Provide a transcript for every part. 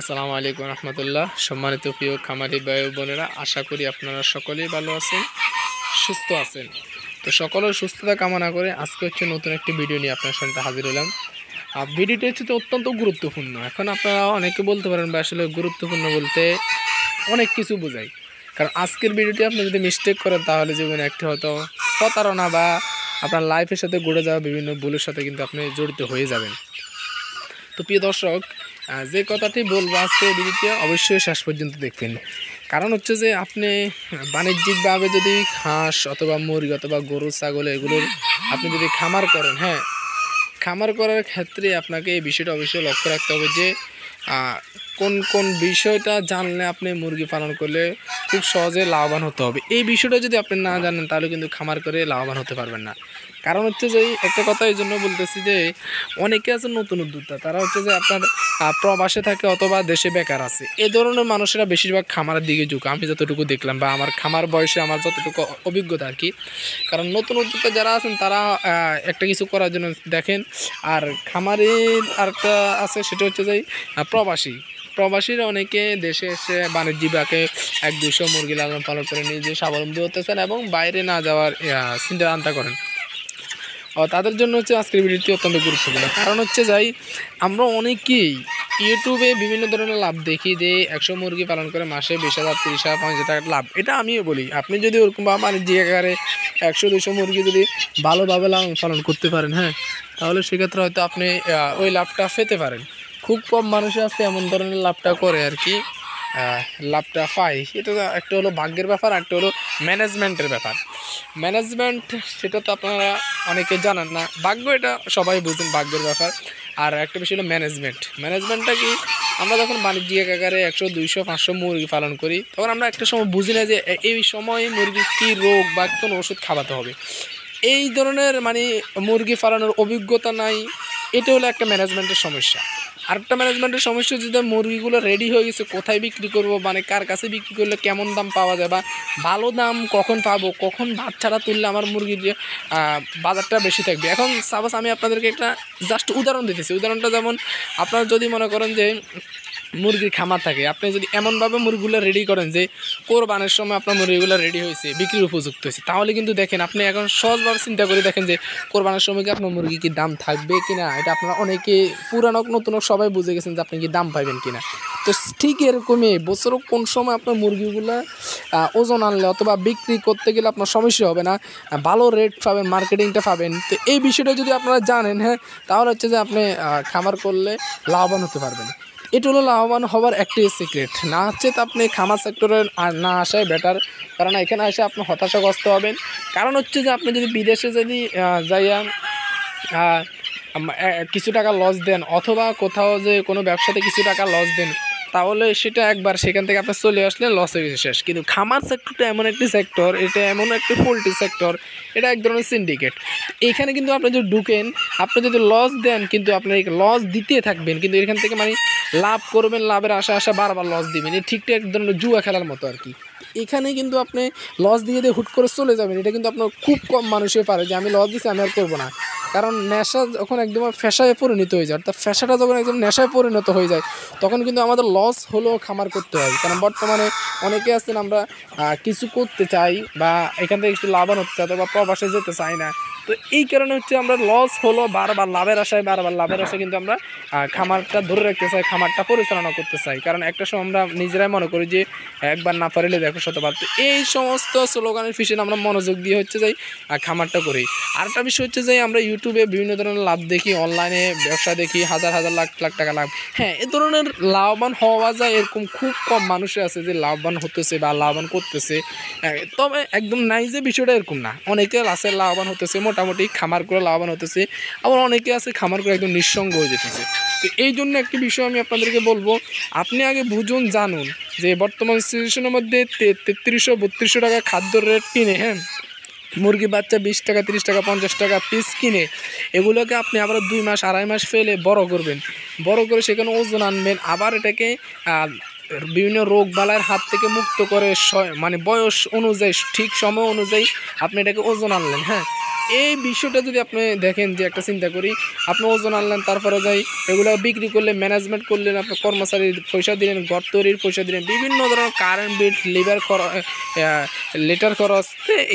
আসসালামু আলাইকুম রহমতুল্লাহ সম্মানিত প্রিয় খামারি বায়ু বোনেরা আশা করি আপনারা সকলেই ভালো আছেন সুস্থ আছেন তো সকলের সুস্থতা কামনা করে আজকে হচ্ছে নতুন একটি ভিডিও নিয়ে আপনার সঙ্গে হাজির হলাম আর ভিডিওটি হচ্ছে অত্যন্ত গুরুত্বপূর্ণ এখন আপনারা অনেকে বলতে পারেন বা আসলে গুরুত্বপূর্ণ বলতে অনেক কিছু বোঝায় কারণ আজকের ভিডিওটি আপনি যদি মিস্টেক করেন তাহলে জীবনে একটি হয়তো প্রতারণা বা আপনার লাইফের সাথে গড়ে যাওয়া বিভিন্ন ভুলের সাথে কিন্তু আপনি জড়িত হয়ে যাবেন তো প্রিয় দর্শক যে কথাটি বলবো আজকে ভিডিওটি অবশ্যই শেষ পর্যন্ত দেখবেন কারণ হচ্ছে যে আপনি বাণিজ্যিকভাবে যদি হাঁস অথবা মুরগি অথবা গরু ছাগল এগুলোর আপনি যদি খামার করেন হ্যাঁ খামার করার ক্ষেত্রে আপনাকে এই বিষয়টা অবশ্যই লক্ষ্য রাখতে হবে যে কোন কোন বিষয়টা জানলে আপনি মুরগি পালন করলে খুব সহজে লাভবান হতে হবে এই বিষয়টা যদি আপনি না জানেন তাহলে কিন্তু খামার করে লাভবান হতে পারবেন না কারণ হচ্ছে যে একটা কথা এই জন্য বলতেছি যে অনেকে আছে নতুন উদ্যোক্তা তারা হচ্ছে যে আপনার প্রবাসে থাকে অথবা দেশে বেকার আছে এ ধরনের মানুষেরা বেশিরভাগ খামারের দিকে যুগ আমি যতটুকু দেখলাম বা আমার খামার বয়সে আমার যতটুকু অভিজ্ঞতা আর কি কারণ নতুন উদ্যোক্তা যারা আছেন তারা একটা কিছু করার জন্য দেখেন আর খামারের আরেকটা আছে সেটা হচ্ছে যে প্রবাসী প্রবাসীরা অনেকে দেশে এসে বাণিজ্যিকভাবে এক দুশো মুরগি লালন পালন করে নিজে স্বাবলম্বী হতে চান এবং বাইরে না যাওয়ার চিন্তা আনতা করেন তাদের জন্য হচ্ছে আজকের ভিডিওটি অত্যন্ত গুরুত্বপূর্ণ কারণ হচ্ছে যাই আমরা অনেকেই ইউটিউবে বিভিন্ন ধরনের লাভ দেখি যে একশো মুরগি পালন করে মাসে বিশ হাজার তিরিশ হাজার পঞ্চাশ টাকা লাভ এটা আমিও বলি আপনি যদি ওরকম বা বাণিজ্যিক আকারে একশো দুশো মুরগি যদি ভালোভাবে লালন পালন করতে পারেন হ্যাঁ তাহলে সেক্ষেত্রে হয়তো আপনি ওই লাভটা পেতে পারেন খুব কম মানুষ আছে এমন ধরনের লাভটা করে আর কি লাভটা পাই এটা একটা হলো ভাগ্যের ব্যাপার একটা হলো ম্যানেজমেন্টের ব্যাপার ম্যানেজমেন্ট সেটা তো আপনারা অনেকে জানান না ভাগ্য এটা সবাই বুঝেন ভাগ্যের ব্যাপার আর একটা বিষয় হলো ম্যানেজমেন্ট ম্যানেজমেন্টটা কি আমরা যখন বাণিজ্যিক আকারে একশো দুইশো পাঁচশো মুরগি পালন করি তখন আমরা একটা সময় বুঝি না যে এই সময় মুরগির কী রোগ বা কোন ওষুধ খাওয়াতে হবে এই ধরনের মানে মুরগি পালানোর অভিজ্ঞতা নাই এটা হলো একটা ম্যানেজমেন্টের সমস্যা আরেকটা ম্যানেজমেন্টের সমস্যা যদি মুরগিগুলো রেডি হয়ে গেছে কোথায় বিক্রি করব মানে কার কাছে বিক্রি করলে কেমন দাম পাওয়া যায় বা ভালো দাম কখন পাবো কখন ভাত ছাড়া তুললে আমার মুরগির যে বাজারটা বেশি থাকবে এখন সাপোজ আমি আপনাদেরকে একটা জাস্ট উদাহরণ দিতেছি উদাহরণটা যেমন আপনারা যদি মনে করেন যে মুরগির খামার থাকে আপনি যদি এমনভাবে মুরগিগুলো রেডি করেন যে কোরবানের সময় আপনার মুরগিগুলো রেডি হয়েছে বিক্রির উপযুক্ত হয়েছে তাহলে কিন্তু দেখেন আপনি এখন সহজভাবে চিন্তা করে দেখেন যে কোরবানের সময় কি আপনার মুরগি কি দাম থাকবে কি না এটা আপনারা অনেকে পুরানো নতুন সবাই বুঝে গেছেন যে আপনি কি দাম পাবেন কি না তো ঠিক এরকমই বছর কোন সময় আপনার মুরগিগুলো ওজন আনলে অথবা বিক্রি করতে গেলে আপনার সমস্যা হবে না ভালো রেট পাবেন মার্কেটিংটা পাবেন তো এই বিষয়টা যদি আপনারা জানেন হ্যাঁ তাহলে হচ্ছে যে আপনি খামার করলে লাভবান হতে পারবেন এটা হলো লাভবান হওয়ার একটি সিক্রেট না হচ্ছে তো আপনি খামার সেক্টরে না আসাই বেটার কারণ এখানে এসে আপনি হতাশাগ্রস্ত হবেন কারণ হচ্ছে যে আপনি যদি বিদেশে যদি যাইয়া কিছু টাকা লস দেন অথবা কোথাও যে কোনো ব্যবসাতে কিছু টাকা লস দেন তাহলে সেটা একবার সেখান থেকে আপনি চলে আসলে লস হয়ে গেছে শেষ কিন্তু খামার সেক্টরটা এমন একটি সেক্টর এটা এমন একটি পোলট্রি সেক্টর এটা এক ধরনের সিন্ডিকেট এখানে কিন্তু আপনি যদি ঢুকেন আপনি যদি লস দেন কিন্তু আপনি লস দিতে থাকবেন কিন্তু এখান থেকে মানে লাভ করবেন লাভের আশা আশা বারবার লস দিবেন এই ঠিকঠাক এক ধরনের জুয়া খেলার মতো আর কি এখানে কিন্তু আপনি লস দিয়ে দিয়ে হুট করে চলে যাবেন এটা কিন্তু আপনার খুব কম মানুষের পারে যে আমি লস দিচ্ছি আমি আর করবো না কারণ নেশা যখন একদম ফ্যাশায় পরিণত হয়ে যায় অর্থাৎ ফ্যাশাটা যখন একদম নেশায় পরিণত হয়ে যায় তখন কিন্তু আমাদের লস হলেও খামার করতে হয় কারণ বর্তমানে অনেকে আছেন আমরা কিছু করতে চাই বা এখান থেকে একটু লাভান হতে চাই বা প্রবাসে যেতে চাই না তো এই কারণে হচ্ছে আমরা লস হলো বারবার লাভের আশায় বারবার লাভের আশায় কিন্তু আমরা খামারটা ধরে রাখতে চাই খামারটা পরিচালনা করতে চাই কারণ একটা সময় আমরা নিজেরাই মনে করি যে একবার না পারিলে দেখো শতবার তো এই সমস্ত স্লোগানের পিছনে আমরা মনোযোগ দিয়ে হচ্ছে যাই খামারটা করি আরেকটা বিষয় হচ্ছে যে আমরা ইউটিউবে বিভিন্ন ধরনের লাভ দেখি অনলাইনে ব্যবসা দেখি হাজার হাজার লাখ লাখ টাকা লাভ হ্যাঁ এ ধরনের লাভবান হওয়া যায় এরকম খুব কম মানুষে আছে যে লাভবান হতেছে বা লাভবান করতেছে হ্যাঁ, তবে একদম নাই যে বিষয়টা এরকম না অনেকে আছে লাভবান হতেছে মোট মোটামুটি খামার করে লাভবান হতেছে আবার অনেকে আছে খামার করে একদম নিঃসঙ্গ হয়ে যেতেছে তো এই জন্য একটি বিষয় আমি আপনাদেরকে বলবো আপনি আগে বুঝুন জানুন যে বর্তমান সিচুয়েশনের মধ্যে তেত্রিশশো বত্রিশশো টাকা খাদ্য রেট কিনে হ্যাঁ মুরগি বাচ্চা বিশ টাকা তিরিশ টাকা পঞ্চাশ টাকা পিস কিনে এগুলোকে আপনি আবার দুই মাস আড়াই মাস ফেলে বড় করবেন বড় করে সেখানে ওজন আনবেন আবার এটাকে বিভিন্ন রোগ বালার হাত থেকে মুক্ত করে মানে বয়স অনুযায়ী ঠিক সময় অনুযায়ী আপনি এটাকে ওজন আনলেন হ্যাঁ এই বিষয়টা যদি আপনি দেখেন যে একটা চিন্তা করি আপনি ওজন আনলেন তারপরে যাই এগুলো বিক্রি করলে ম্যানেজমেন্ট করলেন আপনার কর্মচারীর পয়সা দিলেন ঘর তৈরির পয়সা দিলেন বিভিন্ন ধরনের কারেন্ট বিল লেবার খরচ লেটার খরচ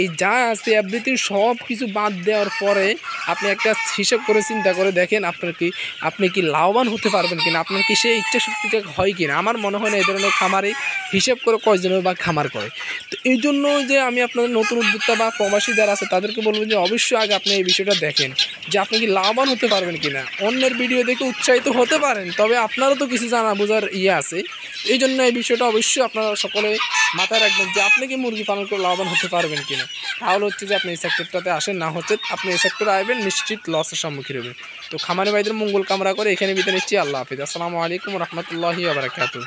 এই যা আছে আবৃত্তি সব কিছু বাদ দেওয়ার পরে আপনি একটা হিসেব করে চিন্তা করে দেখেন আপনার কি আপনি কি লাভবান হতে পারবেন কিনা আপনার কি সেই ইচ্ছা শক্তিটা হয় কিনা আমার মনে হয় না এই ধরনের খামারে হিসেব করে কয়জনের বা খামার করে তো এই জন্য যে আমি আপনাদের নতুন উদ্যোক্তা বা প্রবাসী যারা আছে তাদেরকে বলবো যে অবশ্যই অবশ্যই আগে আপনি এই বিষয়টা দেখেন যে আপনি কি লাভবান হতে পারবেন কি না অন্যের ভিডিও দেখে উৎসাহিত হতে পারেন তবে আপনারও তো কিছু জানা বোঝার ইয়ে আছে এই জন্য এই বিষয়টা অবশ্যই আপনারা সকলে মাথায় রাখবেন যে আপনি কি মুরগি পালন করে লাভবান হতে পারবেন কি না তাহলে হচ্ছে যে আপনি এই সেক্টরটাতে আসেন না হচ্ছে আপনি এই সেক্টরে আসবেন নিশ্চিত লসের সম্মুখীন হবেন তো খামারি ভাইদের মঙ্গল কামরা করে এখানে বিদায় নিচ্ছি আল্লাহ হাফিজ আসসালামু আলাইকুম রহমতুল্লাহি আবরাকাত